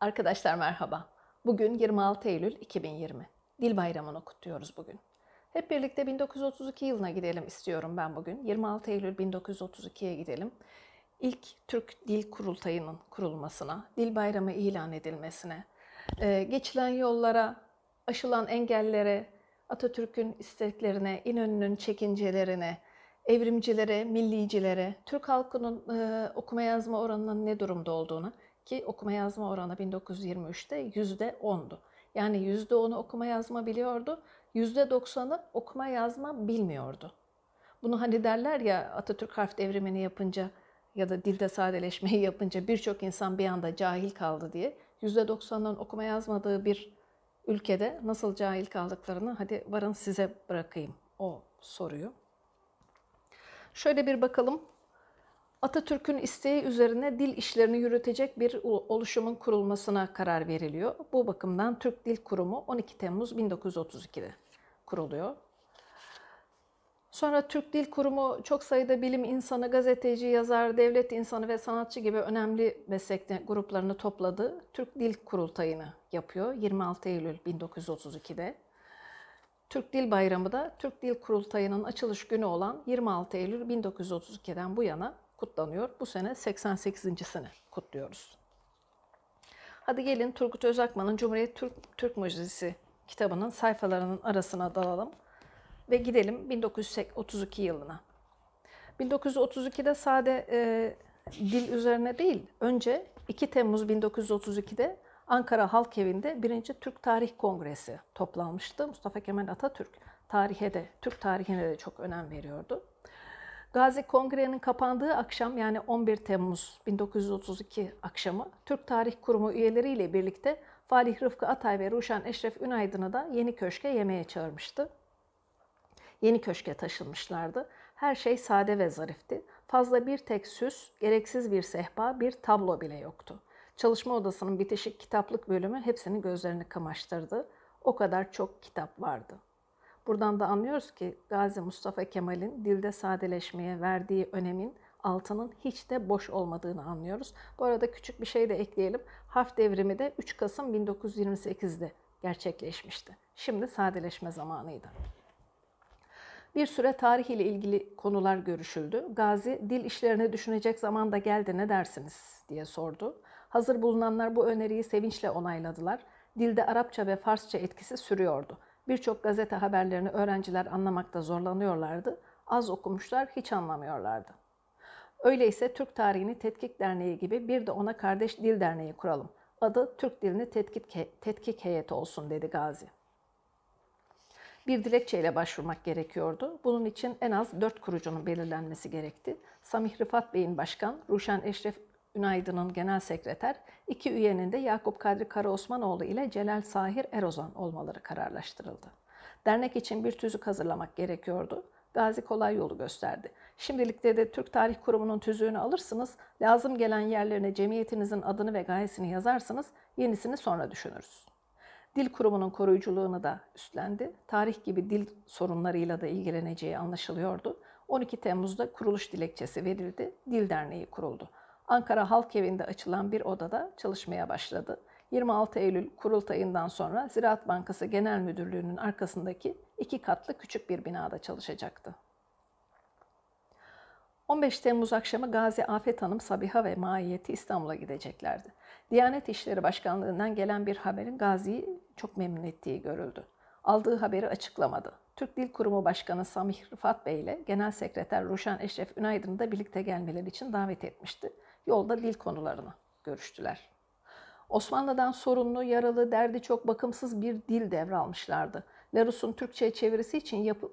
Arkadaşlar merhaba. Bugün 26 Eylül 2020. Dil Bayramı'nı kutluyoruz bugün. Hep birlikte 1932 yılına gidelim istiyorum ben bugün. 26 Eylül 1932'ye gidelim. İlk Türk Dil Kurultayı'nın kurulmasına, Dil Bayramı ilan edilmesine, e, geçilen yollara, aşılan engellere, Atatürk'ün isteklerine, İnönü'nün çekincelerine, evrimcilere, millicilere, Türk halkının e, okuma yazma oranının ne durumda olduğunu ki okuma yazma oranı 1923'te %10'du. Yani %10'u okuma yazma biliyordu, %90'ı okuma yazma bilmiyordu. Bunu hani derler ya Atatürk harf devrimini yapınca ya da dilde sadeleşmeyi yapınca birçok insan bir anda cahil kaldı diye. %90'ın okuma yazmadığı bir ülkede nasıl cahil kaldıklarını hadi varın size bırakayım o soruyu. Şöyle bir bakalım Atatürk'ün isteği üzerine dil işlerini yürütecek bir oluşumun kurulmasına karar veriliyor. Bu bakımdan Türk Dil Kurumu 12 Temmuz 1932'de kuruluyor. Sonra Türk Dil Kurumu çok sayıda bilim insanı, gazeteci, yazar, devlet insanı ve sanatçı gibi önemli meslek gruplarını topladı. Türk Dil Kurultayını yapıyor 26 Eylül 1932'de. Türk Dil Bayramı da Türk Dil Kurultayı'nın açılış günü olan 26 Eylül 1932'den bu yana kutlanıyor. Bu sene 88. sene kutluyoruz. Hadi gelin Turgut Özakman'ın Cumhuriyet Türk, Türk Meclisi kitabının sayfalarının arasına dalalım ve gidelim 1932 yılına. 1932'de sade e, dil üzerine değil, önce 2 Temmuz 1932'de Ankara Halk Evi'nde 1. Türk Tarih Kongresi toplanmıştı. Mustafa Kemal Atatürk tarihe de, Türk tarihine de çok önem veriyordu. Gazi Kongre'nin kapandığı akşam yani 11 Temmuz 1932 akşamı Türk Tarih Kurumu üyeleriyle birlikte Falih Rıfkı Atay ve Ruşen Eşref Ünaydın'ı da Yeni Köşk'e yemeğe çağırmıştı. Yeni Köşk'e taşınmışlardı. Her şey sade ve zarifti. Fazla bir tek süs, gereksiz bir sehpa, bir tablo bile yoktu. Çalışma odasının bitişik kitaplık bölümü hepsinin gözlerini kamaştırdı. O kadar çok kitap vardı.'' Buradan da anlıyoruz ki Gazi Mustafa Kemal'in dilde sadeleşmeye verdiği önemin altının hiç de boş olmadığını anlıyoruz. Bu arada küçük bir şey de ekleyelim. Harf devrimi de 3 Kasım 1928'de gerçekleşmişti. Şimdi sadeleşme zamanıydı. Bir süre tarih ile ilgili konular görüşüldü. Gazi, dil işlerine düşünecek zaman da geldi ne dersiniz diye sordu. Hazır bulunanlar bu öneriyi sevinçle onayladılar. Dilde Arapça ve Farsça etkisi sürüyordu. Birçok gazete haberlerini öğrenciler anlamakta zorlanıyorlardı. Az okumuşlar, hiç anlamıyorlardı. Öyleyse Türk Tarihini Tetkik Derneği gibi bir de ona kardeş dil derneği kuralım. Adı Türk Dilini Tetkik, Tetkik Heyeti olsun dedi Gazi. Bir dilekçeyle başvurmak gerekiyordu. Bunun için en az dört kurucunun belirlenmesi gerekti. Samih Rıfat Bey'in başkan, Ruşen Eşref Günaydın'ın genel sekreter, iki üyenin de Yakup Kadri Karaosmanoğlu ile Celal Sahir Erozan olmaları kararlaştırıldı. Dernek için bir tüzük hazırlamak gerekiyordu. Gazi kolay yolu gösterdi. Şimdilik de Türk Tarih Kurumu'nun tüzüğünü alırsınız, lazım gelen yerlerine cemiyetinizin adını ve gayesini yazarsınız, yenisini sonra düşünürüz. Dil kurumunun koruyuculuğunu da üstlendi. Tarih gibi dil sorunlarıyla da ilgileneceği anlaşılıyordu. 12 Temmuz'da kuruluş dilekçesi verildi, Dil Derneği kuruldu. Ankara Halk Evi'nde açılan bir odada çalışmaya başladı. 26 Eylül kurultayından sonra Ziraat Bankası Genel Müdürlüğü'nün arkasındaki iki katlı küçük bir binada çalışacaktı. 15 Temmuz akşamı Gazi Afet Hanım, Sabiha ve Maiyeti İstanbul'a gideceklerdi. Diyanet İşleri Başkanlığı'ndan gelen bir haberin Gazi'yi çok memnun ettiği görüldü. Aldığı haberi açıklamadı. Türk Dil Kurumu Başkanı Samih Rıfat Bey ile Genel Sekreter Ruşen Eşref Ünaydın'ı da birlikte gelmeleri için davet etmişti. Yolda dil konularını görüştüler. Osmanlı'dan sorunlu, yaralı, derdi çok bakımsız bir dil devralmışlardı. Larus'un Türkçe'ye çevirisi için yapı,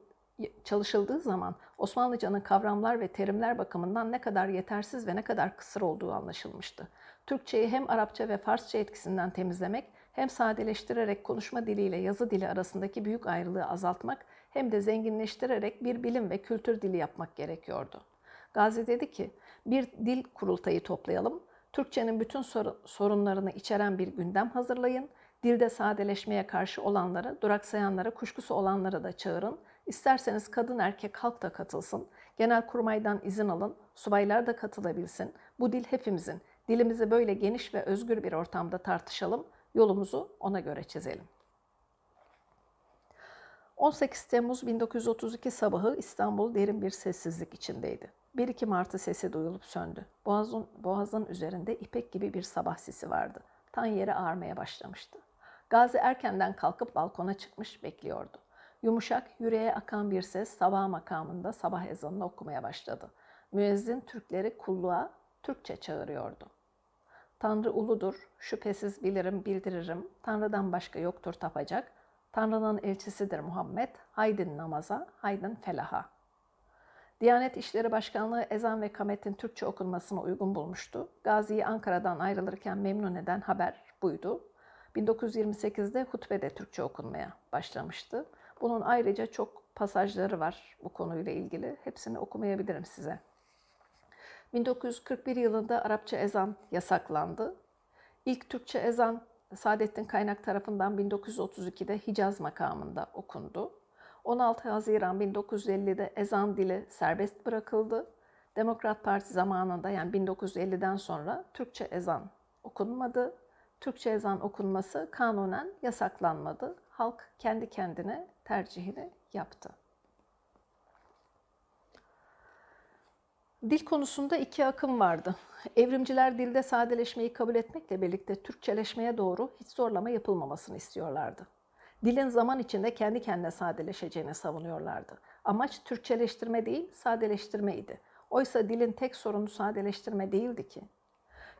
çalışıldığı zaman Osmanlıcanın kavramlar ve terimler bakımından ne kadar yetersiz ve ne kadar kısır olduğu anlaşılmıştı. Türkçeyi hem Arapça ve Farsça etkisinden temizlemek, hem sadeleştirerek konuşma diliyle yazı dili arasındaki büyük ayrılığı azaltmak, hem de zenginleştirerek bir bilim ve kültür dili yapmak gerekiyordu. Gazi dedi ki bir dil kurultayı toplayalım. Türkçenin bütün sorunlarını içeren bir gündem hazırlayın. Dilde sadeleşmeye karşı olanları, duraksayanlara, kuşkusu olanlara da çağırın. İsterseniz kadın erkek halk da katılsın. Genel kurmaydan izin alın. Subaylar da katılabilsin. Bu dil hepimizin. Dilimizi böyle geniş ve özgür bir ortamda tartışalım. Yolumuzu ona göre çizelim. 18 Temmuz 1932 sabahı İstanbul derin bir sessizlik içindeydi bir iki martı sesi duyulup söndü. Boğazın, boğazın üzerinde ipek gibi bir sabah sisi vardı. Tan yeri ağarmaya başlamıştı. Gazi erkenden kalkıp balkona çıkmış bekliyordu. Yumuşak, yüreğe akan bir ses sabah makamında sabah ezanını okumaya başladı. Müezzin Türkleri kulluğa Türkçe çağırıyordu. Tanrı uludur, şüphesiz bilirim, bildiririm. Tanrı'dan başka yoktur tapacak. Tanrı'nın elçisidir Muhammed. Haydin namaza, haydin felaha.'' Diyanet İşleri Başkanlığı ezan ve kametin Türkçe okunmasını uygun bulmuştu. Gazi'yi Ankara'dan ayrılırken memnun eden haber buydu. 1928'de hutbe Türkçe okunmaya başlamıştı. Bunun ayrıca çok pasajları var bu konuyla ilgili. Hepsini okumayabilirim size. 1941 yılında Arapça ezan yasaklandı. İlk Türkçe ezan Saadettin Kaynak tarafından 1932'de Hicaz makamında okundu. 16 Haziran 1950'de ezan dili serbest bırakıldı. Demokrat Parti zamanında yani 1950'den sonra Türkçe ezan okunmadı. Türkçe ezan okunması kanunen yasaklanmadı. Halk kendi kendine tercihini yaptı. Dil konusunda iki akım vardı. Evrimciler dilde sadeleşmeyi kabul etmekle birlikte Türkçeleşmeye doğru hiç zorlama yapılmamasını istiyorlardı dilin zaman içinde kendi kendine sadeleşeceğini savunuyorlardı. Amaç Türkçeleştirme değil, sadeleştirmeydi. Oysa dilin tek sorunu sadeleştirme değildi ki.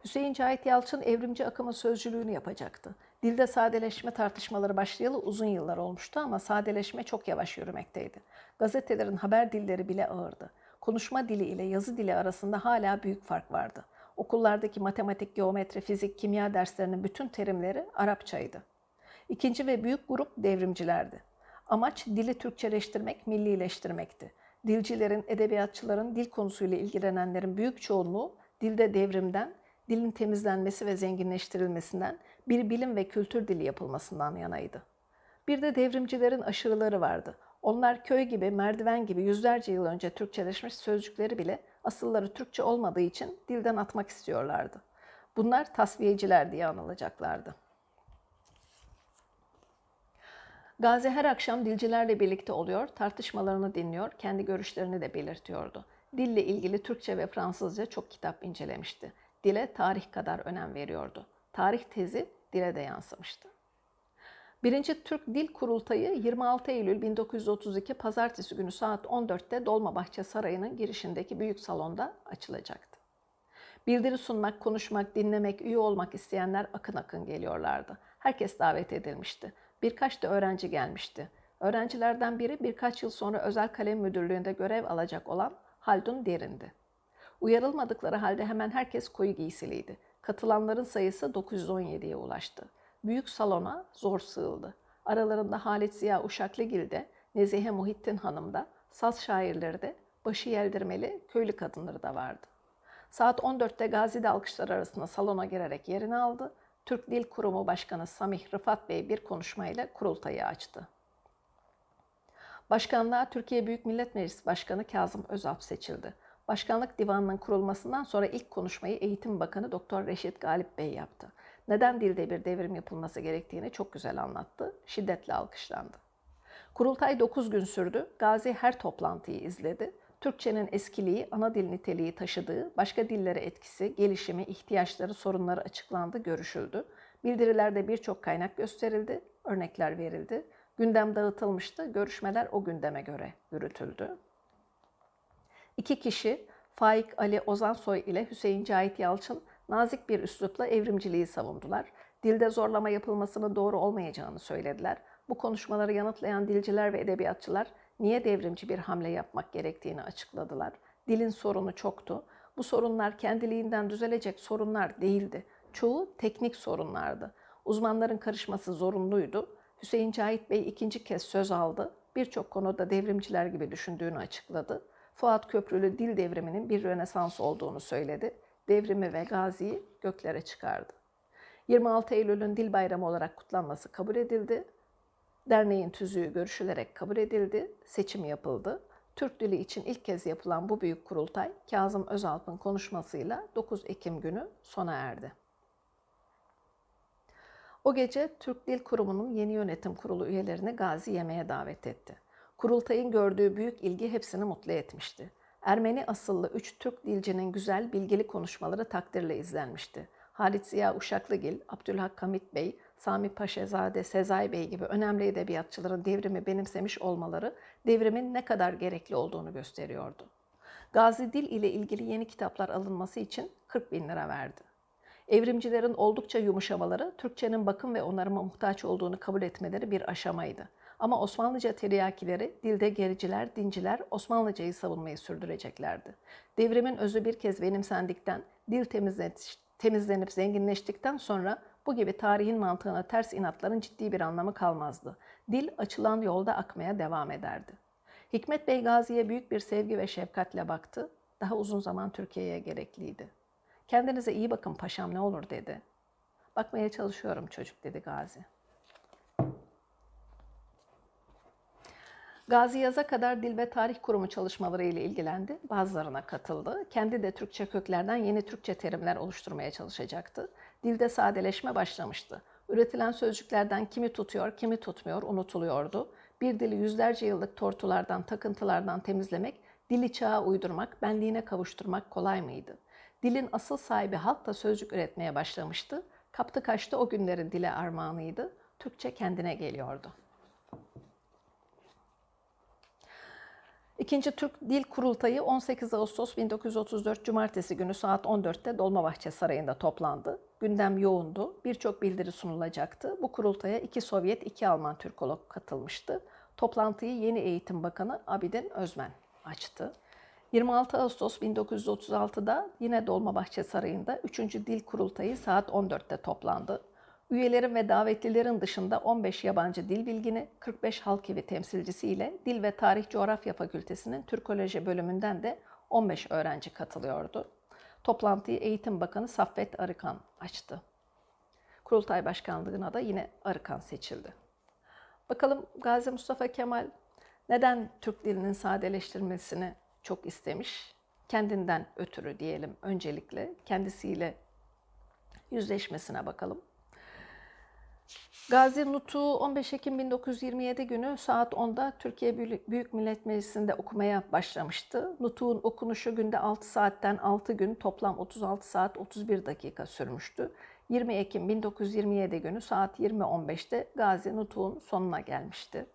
Hüseyin Cahit Yalçın evrimci akımın sözcülüğünü yapacaktı. Dilde sadeleşme tartışmaları başlayalı uzun yıllar olmuştu ama sadeleşme çok yavaş yürümekteydi. Gazetelerin haber dilleri bile ağırdı. Konuşma dili ile yazı dili arasında hala büyük fark vardı. Okullardaki matematik, geometri, fizik, kimya derslerinin bütün terimleri Arapçaydı. İkinci ve büyük grup devrimcilerdi. Amaç dili Türkçeleştirmek, millileştirmekti. Dilcilerin, edebiyatçıların, dil konusuyla ilgilenenlerin büyük çoğunluğu dilde devrimden, dilin temizlenmesi ve zenginleştirilmesinden, bir bilim ve kültür dili yapılmasından yanaydı. Bir de devrimcilerin aşırıları vardı. Onlar köy gibi, merdiven gibi yüzlerce yıl önce Türkçeleşmiş sözcükleri bile asılları Türkçe olmadığı için dilden atmak istiyorlardı. Bunlar tasviyeciler diye anılacaklardı. Gazi her akşam dilcilerle birlikte oluyor, tartışmalarını dinliyor, kendi görüşlerini de belirtiyordu. Dille ilgili Türkçe ve Fransızca çok kitap incelemişti. Dile tarih kadar önem veriyordu. Tarih tezi dile de yansımıştı. Birinci Türk Dil Kurultayı 26 Eylül 1932 Pazartesi günü saat 14'te Dolmabahçe Sarayı'nın girişindeki büyük salonda açılacaktı. Bildiri sunmak, konuşmak, dinlemek, üye olmak isteyenler akın akın geliyorlardı. Herkes davet edilmişti birkaç da öğrenci gelmişti. Öğrencilerden biri birkaç yıl sonra özel kalem müdürlüğünde görev alacak olan Haldun Derin'di. Uyarılmadıkları halde hemen herkes koyu giysiliydi. Katılanların sayısı 917'ye ulaştı. Büyük salona zor sığıldı. Aralarında Halit Ziya Uşaklıgil de, Nezihe Muhittin Hanım da, saz şairleri de, başı yeldirmeli köylü kadınları da vardı. Saat 14'te Gazi de alkışlar arasında salona girerek yerini aldı. Türk Dil Kurumu Başkanı Samih Rıfat Bey bir konuşmayla kurultayı açtı. Başkanlığa Türkiye Büyük Millet Meclisi Başkanı Kazım Özalp seçildi. Başkanlık Divanı'nın kurulmasından sonra ilk konuşmayı Eğitim Bakanı Doktor Reşit Galip Bey yaptı. Neden dilde bir devrim yapılması gerektiğini çok güzel anlattı, şiddetle alkışlandı. Kurultay 9 gün sürdü, Gazi her toplantıyı izledi, Türkçenin eskiliği, ana dil niteliği taşıdığı, başka dillere etkisi, gelişimi, ihtiyaçları, sorunları açıklandı, görüşüldü. Bildirilerde birçok kaynak gösterildi, örnekler verildi. Gündem dağıtılmıştı, görüşmeler o gündeme göre yürütüldü. İki kişi, Faik Ali Ozansoy ile Hüseyin Cahit Yalçın, nazik bir üslupla evrimciliği savundular. Dilde zorlama yapılmasının doğru olmayacağını söylediler. Bu konuşmaları yanıtlayan dilciler ve edebiyatçılar niye devrimci bir hamle yapmak gerektiğini açıkladılar. Dilin sorunu çoktu. Bu sorunlar kendiliğinden düzelecek sorunlar değildi. Çoğu teknik sorunlardı. Uzmanların karışması zorunluydu. Hüseyin Cahit Bey ikinci kez söz aldı. Birçok konuda devrimciler gibi düşündüğünü açıkladı. Fuat Köprülü dil devriminin bir rönesans olduğunu söyledi. Devrimi ve Gazi'yi göklere çıkardı. 26 Eylül'ün Dil Bayramı olarak kutlanması kabul edildi. Derneğin tüzüğü görüşülerek kabul edildi, seçim yapıldı. Türk dili için ilk kez yapılan bu büyük kurultay Kazım Özalp'ın konuşmasıyla 9 Ekim günü sona erdi. O gece Türk Dil Kurumu'nun yeni yönetim kurulu üyelerini Gazi yemeğe davet etti. Kurultayın gördüğü büyük ilgi hepsini mutlu etmişti. Ermeni asıllı üç Türk dilcinin güzel, bilgili konuşmaları takdirle izlenmişti. Halit Ziya Uşaklıgil, Abdülhak Kamit Bey, Sami Paşazade, Sezai Bey gibi önemli edebiyatçıların devrimi benimsemiş olmaları devrimin ne kadar gerekli olduğunu gösteriyordu. Gazi Dil ile ilgili yeni kitaplar alınması için 40 bin lira verdi. Evrimcilerin oldukça yumuşamaları, Türkçenin bakım ve onarıma muhtaç olduğunu kabul etmeleri bir aşamaydı. Ama Osmanlıca teriyakileri, dilde gericiler, dinciler Osmanlıcayı savunmayı sürdüreceklerdi. Devrimin özü bir kez benimsendikten, dil temizlenip zenginleştikten sonra bu gibi tarihin mantığına ters inatların ciddi bir anlamı kalmazdı. Dil açılan yolda akmaya devam ederdi. Hikmet Bey Gazi'ye büyük bir sevgi ve şefkatle baktı. Daha uzun zaman Türkiye'ye gerekliydi. Kendinize iyi bakın paşam ne olur dedi. Bakmaya çalışıyorum çocuk dedi Gazi. Gazi Yaz'a kadar Dil ve Tarih Kurumu çalışmaları ile ilgilendi, bazılarına katıldı. Kendi de Türkçe köklerden yeni Türkçe terimler oluşturmaya çalışacaktı. Dilde sadeleşme başlamıştı. Üretilen sözcüklerden kimi tutuyor, kimi tutmuyor unutuluyordu. Bir dili yüzlerce yıllık tortulardan, takıntılardan temizlemek, dili çağa uydurmak, benliğine kavuşturmak kolay mıydı? Dilin asıl sahibi halk da sözcük üretmeye başlamıştı. Kaptı kaçtı o günlerin dile armağanıydı. Türkçe kendine geliyordu. İkinci Türk Dil Kurultayı 18 Ağustos 1934 Cumartesi günü saat 14'te Dolmabahçe Sarayı'nda toplandı. Gündem yoğundu, birçok bildiri sunulacaktı. Bu kurultaya iki Sovyet, iki Alman Türkolog katılmıştı. Toplantıyı yeni Eğitim Bakanı Abidin Özmen açtı. 26 Ağustos 1936'da yine Dolmabahçe Sarayı'nda 3. Dil Kurultayı saat 14'te toplandı üyelerin ve davetlilerin dışında 15 yabancı dil bilgini, 45 halk evi temsilcisi Dil ve Tarih Coğrafya Fakültesinin Türkoloji bölümünden de 15 öğrenci katılıyordu. Toplantıyı Eğitim Bakanı Saffet Arıkan açtı. Kurultay Başkanlığı'na da yine Arıkan seçildi. Bakalım Gazi Mustafa Kemal neden Türk dilinin sadeleştirmesini çok istemiş? Kendinden ötürü diyelim öncelikle. Kendisiyle yüzleşmesine bakalım. Gazi Nutu 15 Ekim 1927 günü saat 10'da Türkiye Büyük Millet Meclisi'nde okumaya başlamıştı. Nutu'nun okunuşu günde 6 saatten 6 gün toplam 36 saat 31 dakika sürmüştü. 20 Ekim 1927 günü saat 20.15'te Gazi Nutu'nun sonuna gelmişti.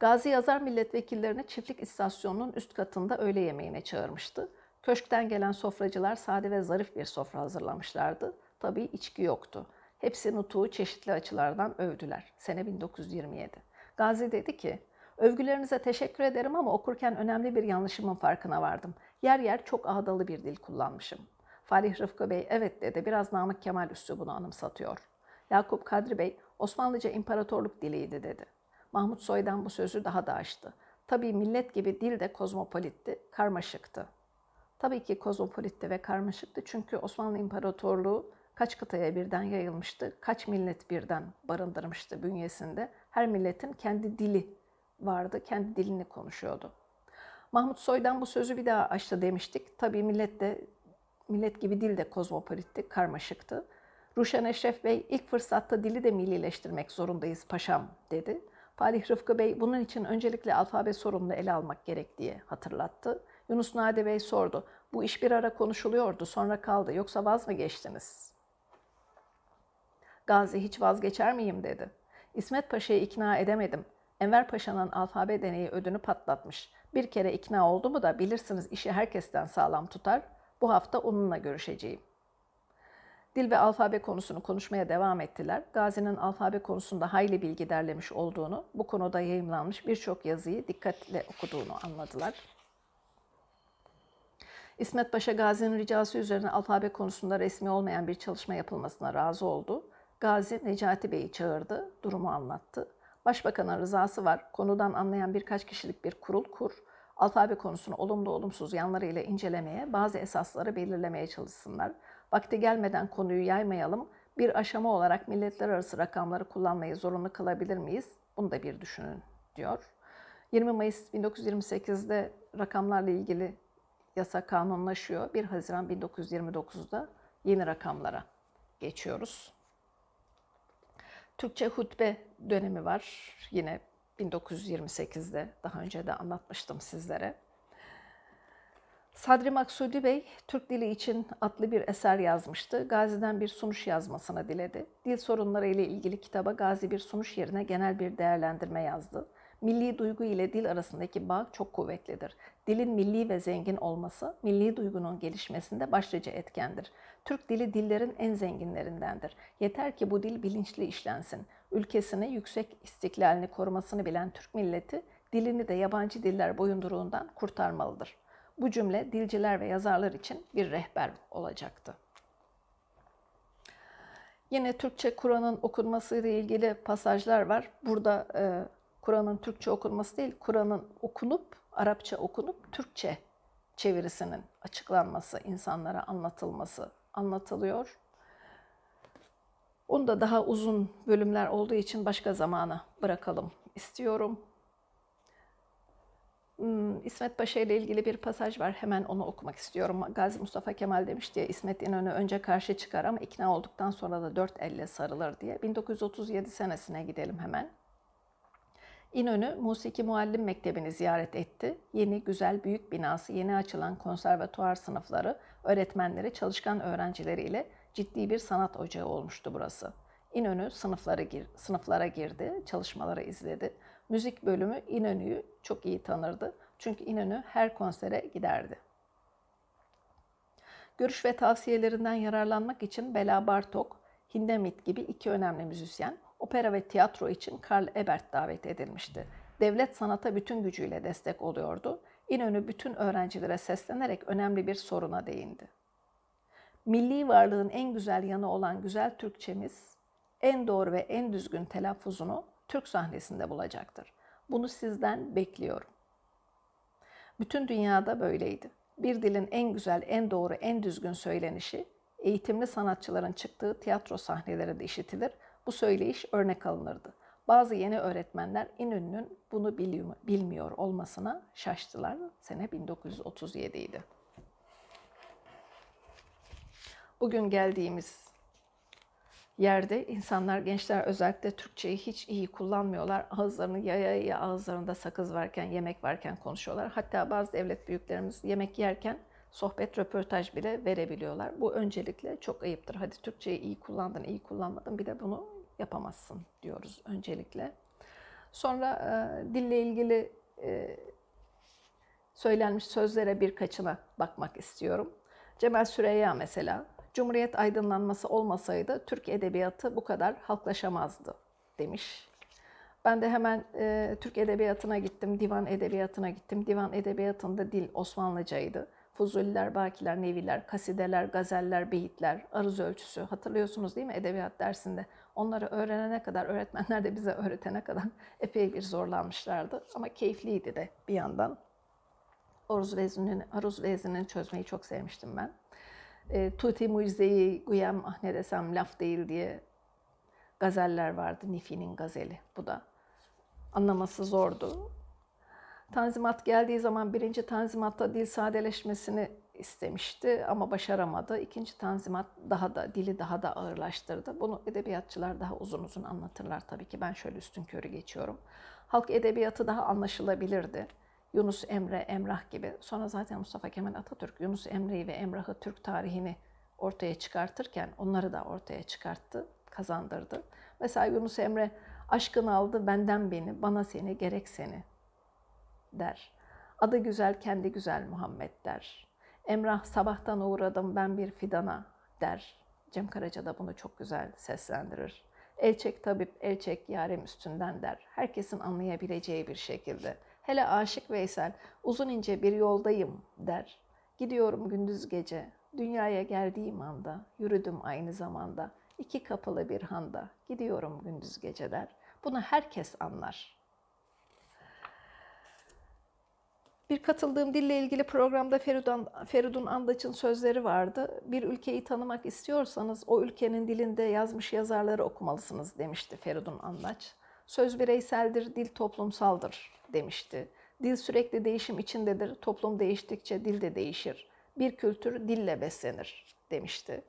Gazi yazar milletvekillerini çiftlik istasyonunun üst katında öğle yemeğine çağırmıştı. Köşkten gelen sofracılar sade ve zarif bir sofra hazırlamışlardı. Tabii içki yoktu. Hepsi Nutuk'u çeşitli açılardan övdüler. Sene 1927. Gazi dedi ki, Övgülerinize teşekkür ederim ama okurken önemli bir yanlışımın farkına vardım. Yer yer çok ağdalı bir dil kullanmışım. Falih Rıfkı Bey evet dedi biraz Namık Kemal bunu anımsatıyor. Yakup Kadri Bey Osmanlıca imparatorluk diliydi dedi. Mahmut Soy'dan bu sözü daha da açtı. Tabii millet gibi dil de kozmopolitti, karmaşıktı. Tabii ki kozmopolitti ve karmaşıktı çünkü Osmanlı İmparatorluğu kaç kıtaya birden yayılmıştı, kaç millet birden barındırmıştı bünyesinde. Her milletin kendi dili vardı, kendi dilini konuşuyordu. Mahmut Soy'dan bu sözü bir daha açtı demiştik. Tabii millet de millet gibi dil de kozmopolitti, karmaşıktı. Ruşen Eşref Bey ilk fırsatta dili de millileştirmek zorundayız paşam dedi. Falih Rıfkı Bey bunun için öncelikle alfabe sorununu ele almak gerek diye hatırlattı. Yunus Nade Bey sordu. Bu iş bir ara konuşuluyordu sonra kaldı yoksa vaz mı geçtiniz? Gazi hiç vazgeçer miyim dedi. İsmet Paşa'yı ikna edemedim. Enver Paşa'nın alfabe deneyi ödünü patlatmış. Bir kere ikna oldu mu da bilirsiniz işi herkesten sağlam tutar. Bu hafta onunla görüşeceğim. Dil ve alfabe konusunu konuşmaya devam ettiler. Gazi'nin alfabe konusunda hayli bilgi derlemiş olduğunu, bu konuda yayımlanmış birçok yazıyı dikkatle okuduğunu anladılar. İsmet Paşa Gazi'nin ricası üzerine alfabe konusunda resmi olmayan bir çalışma yapılmasına razı oldu. Gazi Necati Bey'i çağırdı, durumu anlattı. Başbakanın rızası var, konudan anlayan birkaç kişilik bir kurul kur, alfabe konusunu olumlu olumsuz yanlarıyla incelemeye, bazı esasları belirlemeye çalışsınlar. Vakti gelmeden konuyu yaymayalım, bir aşama olarak milletler arası rakamları kullanmayı zorunlu kılabilir miyiz? Bunu da bir düşünün, diyor. 20 Mayıs 1928'de rakamlarla ilgili yasa kanunlaşıyor. 1 Haziran 1929'da yeni rakamlara geçiyoruz. Türkçe hutbe dönemi var. Yine 1928'de daha önce de anlatmıştım sizlere. Sadri Maksudi Bey Türk dili için adlı bir eser yazmıştı. Gazi'den bir sunuş yazmasını diledi. Dil sorunları ile ilgili kitaba Gazi bir sunuş yerine genel bir değerlendirme yazdı. Milli duygu ile dil arasındaki bağ çok kuvvetlidir. Dilin milli ve zengin olması, milli duygunun gelişmesinde başlıca etkendir. Türk dili dillerin en zenginlerindendir. Yeter ki bu dil bilinçli işlensin. Ülkesini, yüksek istiklalini korumasını bilen Türk milleti, dilini de yabancı diller boyunduruğundan kurtarmalıdır. Bu cümle dilciler ve yazarlar için bir rehber olacaktı. Yine Türkçe Kur'an'ın okunması ile ilgili pasajlar var. Burada e, Kur'an'ın Türkçe okunması değil, Kur'an'ın okunup, Arapça okunup Türkçe çevirisinin açıklanması, insanlara anlatılması anlatılıyor. Onu da daha uzun bölümler olduğu için başka zamana bırakalım istiyorum. Hmm, İsmet Paşa ile ilgili bir pasaj var. Hemen onu okumak istiyorum. Gazi Mustafa Kemal demiş diye İsmet İnönü önce karşı çıkar ama ikna olduktan sonra da dört elle sarılır diye. 1937 senesine gidelim hemen. İnönü Musiki Muallim Mektebi'ni ziyaret etti. Yeni, güzel, büyük binası, yeni açılan konservatuar sınıfları, öğretmenleri, çalışkan öğrencileriyle ciddi bir sanat ocağı olmuştu burası. İnönü sınıfları gir, sınıflara girdi, çalışmaları izledi. Müzik bölümü İnönü'yü çok iyi tanırdı. Çünkü İnönü her konsere giderdi. Görüş ve tavsiyelerinden yararlanmak için Bela Bartok, Hindemith gibi iki önemli müzisyen opera ve tiyatro için Karl Ebert davet edilmişti. Devlet sanata bütün gücüyle destek oluyordu. İnönü bütün öğrencilere seslenerek önemli bir soruna değindi. Milli varlığın en güzel yanı olan güzel Türkçemiz en doğru ve en düzgün telaffuzunu Türk sahnesinde bulacaktır. Bunu sizden bekliyorum. Bütün dünyada böyleydi. Bir dilin en güzel, en doğru, en düzgün söylenişi eğitimli sanatçıların çıktığı tiyatro sahneleri de işitilir bu söyleyiş örnek alınırdı. Bazı yeni öğretmenler İnönü'nün bunu bilmiyor olmasına şaştılar. Sene 1937 idi. Bugün geldiğimiz yerde insanlar, gençler özellikle Türkçeyi hiç iyi kullanmıyorlar. Ağızlarını yaya yaya ağızlarında sakız varken, yemek varken konuşuyorlar. Hatta bazı devlet büyüklerimiz yemek yerken sohbet, röportaj bile verebiliyorlar. Bu öncelikle çok ayıptır. Hadi Türkçeyi iyi kullandın, iyi kullanmadın bir de bunu yapamazsın diyoruz öncelikle. Sonra e, dille ilgili e, söylenmiş sözlere birkaçına bakmak istiyorum. Cemal Süreyya mesela, Cumhuriyet aydınlanması olmasaydı Türk edebiyatı bu kadar halklaşamazdı demiş. Ben de hemen e, Türk edebiyatına gittim, divan edebiyatına gittim. Divan edebiyatında dil Osmanlıcaydı. Fuzuliler, Bakiler, Neviler, Kasideler, Gazeller, Beyitler, Arız Ölçüsü hatırlıyorsunuz değil mi edebiyat dersinde Onları öğrenene kadar, öğretmenler de bize öğretene kadar epey bir zorlanmışlardı. Ama keyifliydi de bir yandan. Aruz vezinin Aruz Vezni'nin çözmeyi çok sevmiştim ben. E, Tuti Mucize'yi güyem ah ne desem laf değil diye gazeller vardı. Nifi'nin gazeli bu da. Anlaması zordu. Tanzimat geldiği zaman birinci tanzimatta dil sadeleşmesini istemişti ama başaramadı. İkinci tanzimat daha da dili daha da ağırlaştırdı. Bunu edebiyatçılar daha uzun uzun anlatırlar tabii ki. Ben şöyle üstün körü geçiyorum. Halk edebiyatı daha anlaşılabilirdi. Yunus Emre, Emrah gibi. Sonra zaten Mustafa Kemal Atatürk Yunus Emre'yi ve Emrah'ı Türk tarihini ortaya çıkartırken onları da ortaya çıkarttı, kazandırdı. Mesela Yunus Emre aşkın aldı benden beni, bana seni, gerek seni der. Adı güzel, kendi güzel Muhammed der. Emrah sabahtan uğradım ben bir fidana der. Cem Karaca da bunu çok güzel seslendirir. Elçek tabip, elçek yarem üstünden der. Herkesin anlayabileceği bir şekilde. Hele Aşık Veysel uzun ince bir yoldayım der. Gidiyorum gündüz gece. Dünyaya geldiğim anda yürüdüm aynı zamanda. iki kapılı bir handa gidiyorum gündüz gece der. Bunu herkes anlar. Bir katıldığım dille ilgili programda Feridun, Feridun Andaç'ın sözleri vardı. Bir ülkeyi tanımak istiyorsanız o ülkenin dilinde yazmış yazarları okumalısınız demişti Feridun Andaç. Söz bireyseldir, dil toplumsaldır demişti. Dil sürekli değişim içindedir, toplum değiştikçe dil de değişir. Bir kültür dille beslenir demişti.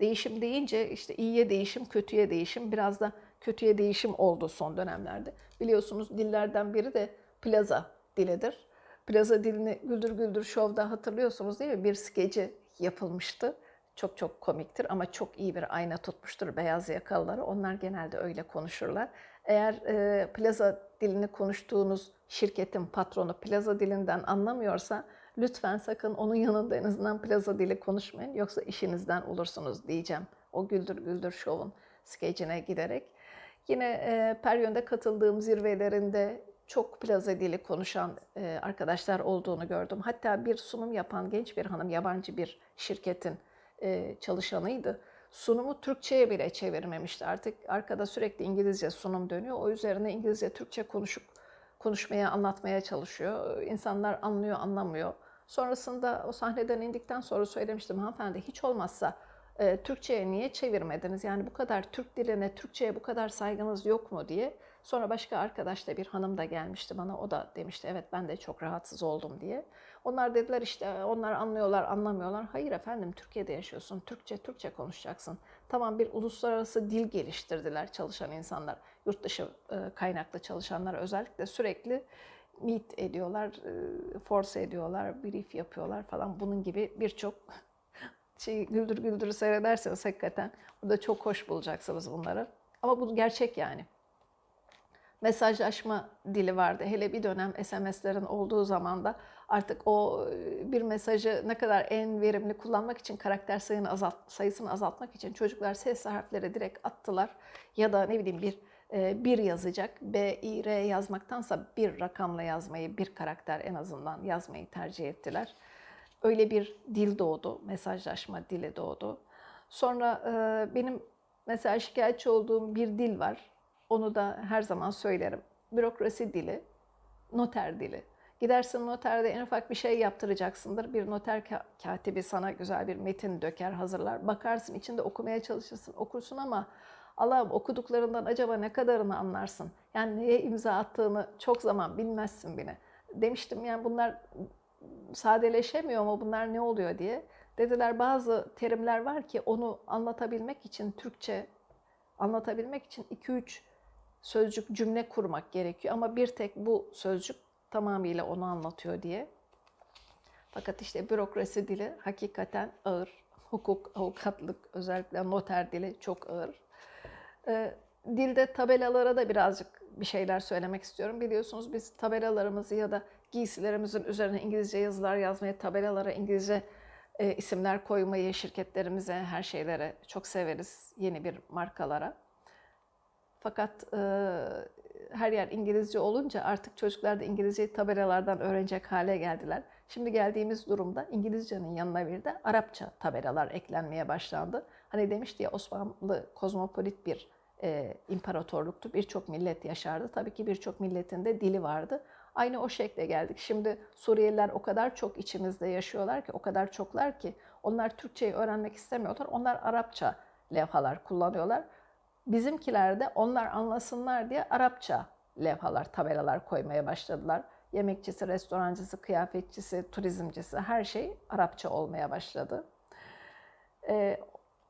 Değişim deyince işte iyiye değişim, kötüye değişim, biraz da kötüye değişim oldu son dönemlerde. Biliyorsunuz dillerden biri de plaza dilidir. Plaza dilini Güldür Güldür şovda hatırlıyorsunuz değil mi? Bir skeci yapılmıştı. Çok çok komiktir ama çok iyi bir ayna tutmuştur beyaz yakalıları. Onlar genelde öyle konuşurlar. Eğer e, plaza dilini konuştuğunuz şirketin patronu plaza dilinden anlamıyorsa lütfen sakın onun yanında en azından plaza dili konuşmayın. Yoksa işinizden olursunuz diyeceğim. O Güldür Güldür şovun skecine giderek. Yine e, Peryon'da katıldığım zirvelerinde çok plaza dili konuşan e, arkadaşlar olduğunu gördüm. Hatta bir sunum yapan genç bir hanım yabancı bir şirketin e, çalışanıydı. Sunumu Türkçe'ye bile çevirmemişti. Artık arkada sürekli İngilizce sunum dönüyor. O üzerine İngilizce Türkçe konuşup konuşmaya, anlatmaya çalışıyor. İnsanlar anlıyor, anlamıyor. Sonrasında o sahneden indikten sonra söylemiştim hanımefendi hiç olmazsa e, Türkçe'ye niye çevirmediniz? Yani bu kadar Türk diline, Türkçe'ye bu kadar saygınız yok mu diye Sonra başka arkadaş da bir hanım da gelmişti bana. O da demişti evet ben de çok rahatsız oldum diye. Onlar dediler işte onlar anlıyorlar anlamıyorlar. Hayır efendim Türkiye'de yaşıyorsun. Türkçe Türkçe konuşacaksın. Tamam bir uluslararası dil geliştirdiler çalışan insanlar. Yurt dışı e, kaynaklı çalışanlar özellikle sürekli meet ediyorlar, e, force ediyorlar, brief yapıyorlar falan. Bunun gibi birçok şey güldür güldür seyrederseniz hakikaten da çok hoş bulacaksınız bunları. Ama bu gerçek yani mesajlaşma dili vardı. Hele bir dönem SMS'lerin olduğu zaman da artık o e, bir mesajı ne kadar en verimli kullanmak için karakter sayını azalt, sayısını azaltmak için çocuklar ses harfleri direkt attılar. Ya da ne bileyim bir e, bir yazacak. B, I, R yazmaktansa bir rakamla yazmayı, bir karakter en azından yazmayı tercih ettiler. Öyle bir dil doğdu, mesajlaşma dili doğdu. Sonra e, benim mesela şikayetçi olduğum bir dil var. Onu da her zaman söylerim. Bürokrasi dili, noter dili. Gidersin noterde en ufak bir şey yaptıracaksındır. Bir noter ka- katibi sana güzel bir metin döker, hazırlar. Bakarsın, içinde okumaya çalışırsın, okursun ama Allah'ım okuduklarından acaba ne kadarını anlarsın? Yani neye imza attığını çok zaman bilmezsin bile. Demiştim yani bunlar sadeleşemiyor mu bunlar ne oluyor diye. Dediler bazı terimler var ki onu anlatabilmek için Türkçe anlatabilmek için 2-3 sözcük cümle kurmak gerekiyor. Ama bir tek bu sözcük tamamıyla onu anlatıyor diye. Fakat işte bürokrasi dili hakikaten ağır. Hukuk, avukatlık, özellikle noter dili çok ağır. Ee, dilde tabelalara da birazcık bir şeyler söylemek istiyorum. Biliyorsunuz biz tabelalarımızı ya da giysilerimizin üzerine İngilizce yazılar yazmayı, tabelalara İngilizce e, isimler koymayı şirketlerimize, her şeylere çok severiz yeni bir markalara. Fakat e, her yer İngilizce olunca artık çocuklar da İngilizceyi tabelalardan öğrenecek hale geldiler. Şimdi geldiğimiz durumda İngilizcenin yanına bir de Arapça tabelalar eklenmeye başlandı. Hani demişti ya Osmanlı kozmopolit bir e, imparatorluktu. Birçok millet yaşardı. Tabii ki birçok milletin de dili vardı. Aynı o şekle geldik. Şimdi Suriyeliler o kadar çok içimizde yaşıyorlar ki, o kadar çoklar ki onlar Türkçeyi öğrenmek istemiyorlar. Onlar Arapça levhalar kullanıyorlar bizimkilerde onlar anlasınlar diye Arapça levhalar, tabelalar koymaya başladılar. Yemekçisi, restorancısı, kıyafetçisi, turizmcisi her şey Arapça olmaya başladı. Ee,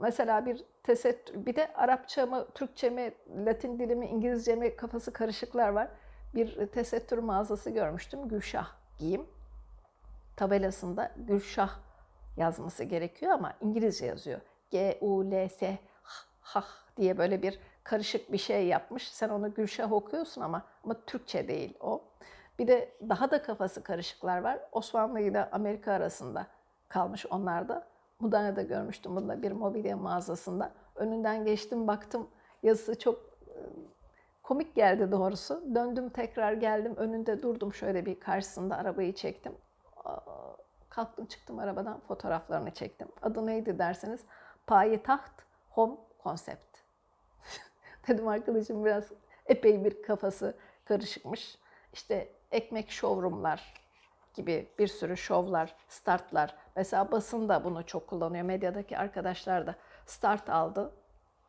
mesela bir tesettür, bir de Arapça mı, Türkçe mi, Latin dili mi, İngilizce mi kafası karışıklar var. Bir tesettür mağazası görmüştüm. Gülşah giyim. Tabelasında Gülşah yazması gerekiyor ama İngilizce yazıyor. G-U-L-S hah diye böyle bir karışık bir şey yapmış. Sen onu Gülşah okuyorsun ama ama Türkçe değil o. Bir de daha da kafası karışıklar var. Osmanlı ile Amerika arasında kalmış onlar da. Mudanya'da görmüştüm bunu da bir mobilya mağazasında. Önünden geçtim baktım yazısı çok ıı, komik geldi doğrusu. Döndüm tekrar geldim önünde durdum şöyle bir karşısında arabayı çektim. Kalktım çıktım arabadan fotoğraflarını çektim. Adı neydi derseniz Payitaht Home konsept. Dedim arkadaşım biraz epey bir kafası karışıkmış. İşte ekmek şovrumlar gibi bir sürü şovlar, startlar. Mesela basın da bunu çok kullanıyor. Medyadaki arkadaşlar da start aldı.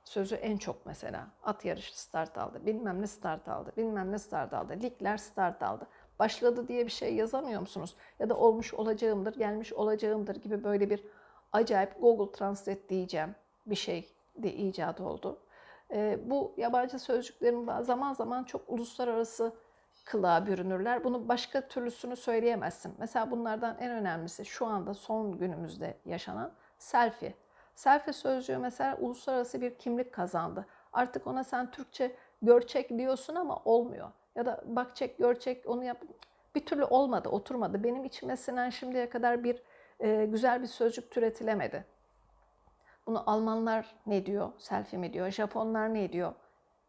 Sözü en çok mesela. At yarışı start aldı. Bilmem ne start aldı. Bilmem ne start aldı. Ligler start aldı. Başladı diye bir şey yazamıyor musunuz? Ya da olmuş olacağımdır, gelmiş olacağımdır gibi böyle bir acayip Google Translate diyeceğim bir şey de icat oldu. E, bu yabancı sözcüklerin zaman zaman çok uluslararası kılığa bürünürler. Bunu başka türlüsünü söyleyemezsin. Mesela bunlardan en önemlisi şu anda son günümüzde yaşanan selfie. Selfie sözcüğü mesela uluslararası bir kimlik kazandı. Artık ona sen Türkçe görçek diyorsun ama olmuyor. Ya da bak çek görçek onu yap. Bir türlü olmadı, oturmadı. Benim içime sinen şimdiye kadar bir e, güzel bir sözcük türetilemedi. Bunu Almanlar ne diyor? Selfie mi diyor? Japonlar ne diyor?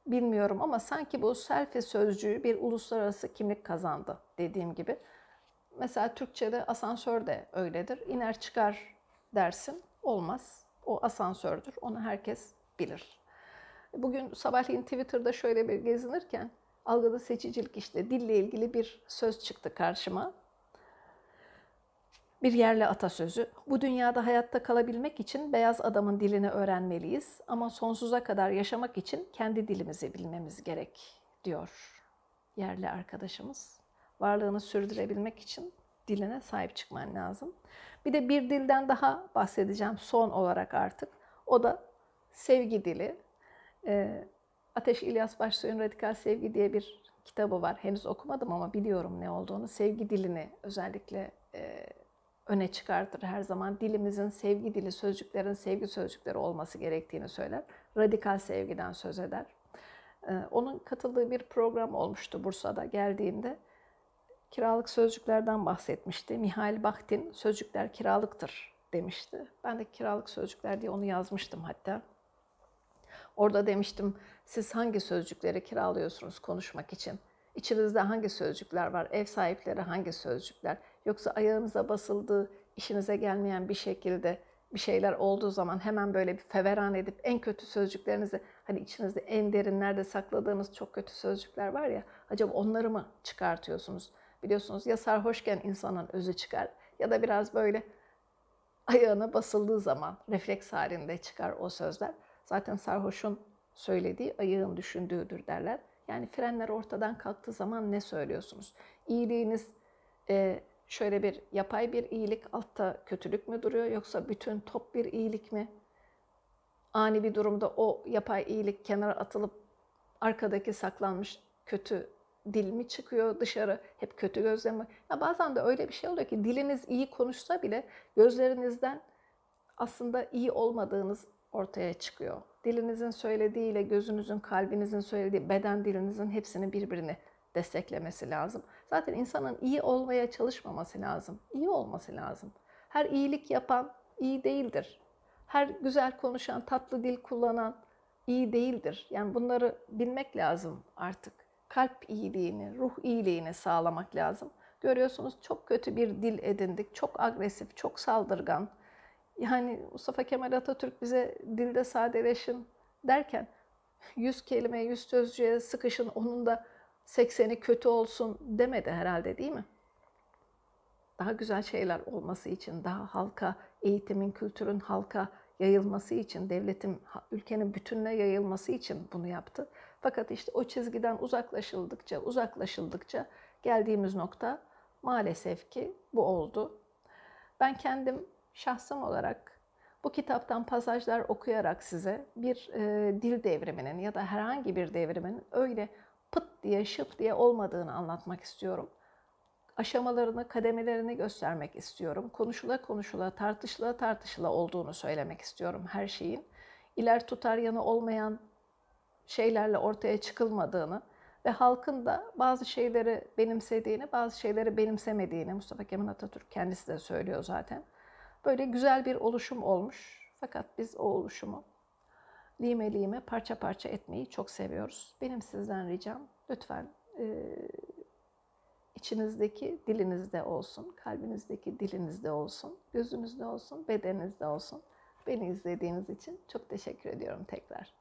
Bilmiyorum ama sanki bu selfie sözcüğü bir uluslararası kimlik kazandı dediğim gibi. Mesela Türkçe'de asansör de öyledir. İner çıkar dersin. Olmaz. O asansördür. Onu herkes bilir. Bugün sabahleyin Twitter'da şöyle bir gezinirken algıda seçicilik işte dille ilgili bir söz çıktı karşıma. Bir yerli atasözü. Bu dünyada hayatta kalabilmek için beyaz adamın dilini öğrenmeliyiz ama sonsuza kadar yaşamak için kendi dilimizi bilmemiz gerek diyor yerli arkadaşımız. Varlığını sürdürebilmek için diline sahip çıkman lazım. Bir de bir dilden daha bahsedeceğim son olarak artık. O da sevgi dili. E, Ateş İlyas Başsoy'un Radikal Sevgi diye bir kitabı var. Henüz okumadım ama biliyorum ne olduğunu. Sevgi dilini özellikle e, öne çıkartır her zaman. Dilimizin sevgi dili, sözcüklerin sevgi sözcükleri olması gerektiğini söyler. Radikal sevgiden söz eder. Ee, onun katıldığı bir program olmuştu Bursa'da geldiğimde. Kiralık sözcüklerden bahsetmişti. Mihail Bakhtin, sözcükler kiralıktır demişti. Ben de kiralık sözcükler diye onu yazmıştım hatta. Orada demiştim, siz hangi sözcükleri kiralıyorsunuz konuşmak için? İçinizde hangi sözcükler var? Ev sahipleri hangi sözcükler? Yoksa ayağınıza basıldığı, işinize gelmeyen bir şekilde bir şeyler olduğu zaman hemen böyle bir feveran edip en kötü sözcüklerinizi hani içinizde en derinlerde sakladığınız çok kötü sözcükler var ya acaba onları mı çıkartıyorsunuz? Biliyorsunuz ya sarhoşken insanın özü çıkar ya da biraz böyle ayağına basıldığı zaman refleks halinde çıkar o sözler. Zaten sarhoşun söylediği ayağın düşündüğüdür derler. Yani frenler ortadan kalktığı zaman ne söylüyorsunuz? İyiliğiniz e, şöyle bir yapay bir iyilik, altta kötülük mü duruyor yoksa bütün top bir iyilik mi? Ani bir durumda o yapay iyilik kenara atılıp arkadaki saklanmış kötü dil mi çıkıyor dışarı? Hep kötü gözle mi? Ya bazen de öyle bir şey oluyor ki diliniz iyi konuşsa bile gözlerinizden aslında iyi olmadığınız ortaya çıkıyor. Dilinizin söylediğiyle gözünüzün, kalbinizin söylediği, beden dilinizin hepsini birbirine desteklemesi lazım. Zaten insanın iyi olmaya çalışmaması lazım. İyi olması lazım. Her iyilik yapan iyi değildir. Her güzel konuşan, tatlı dil kullanan iyi değildir. Yani bunları bilmek lazım artık. Kalp iyiliğini, ruh iyiliğini sağlamak lazım. Görüyorsunuz çok kötü bir dil edindik. Çok agresif, çok saldırgan. Yani Mustafa Kemal Atatürk bize dilde sadeleşin derken 100 kelime, 100 sözcüğe sıkışın. Onun da 80'i kötü olsun demedi herhalde değil mi? Daha güzel şeyler olması için, daha halka, eğitimin, kültürün halka yayılması için, devletin, ülkenin bütününe yayılması için bunu yaptı. Fakat işte o çizgiden uzaklaşıldıkça, uzaklaşıldıkça geldiğimiz nokta maalesef ki bu oldu. Ben kendim şahsım olarak bu kitaptan pasajlar okuyarak size bir e, dil devriminin ya da herhangi bir devrimin öyle pıt diye şıp diye olmadığını anlatmak istiyorum. Aşamalarını, kademelerini göstermek istiyorum. Konuşula konuşula, tartışıla tartışıla olduğunu söylemek istiyorum her şeyin. İler tutar yanı olmayan şeylerle ortaya çıkılmadığını ve halkın da bazı şeyleri benimsediğini, bazı şeyleri benimsemediğini Mustafa Kemal Atatürk kendisi de söylüyor zaten. Böyle güzel bir oluşum olmuş. Fakat biz o oluşumu lime lime parça parça etmeyi çok seviyoruz. Benim sizden ricam lütfen e, içinizdeki dilinizde olsun, kalbinizdeki dilinizde olsun, gözünüzde olsun, bedeninizde olsun. Beni izlediğiniz için çok teşekkür ediyorum tekrar.